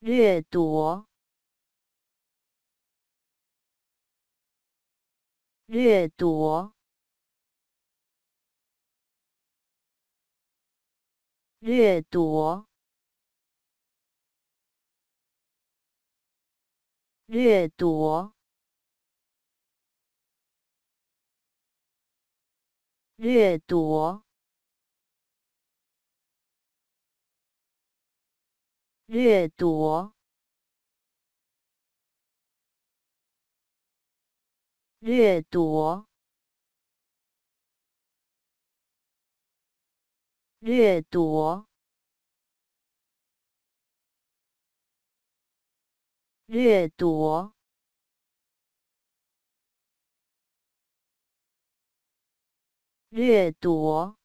掠夺，掠夺，掠夺，掠夺，掠夺。掠夺，掠夺，掠夺，掠夺，掠夺。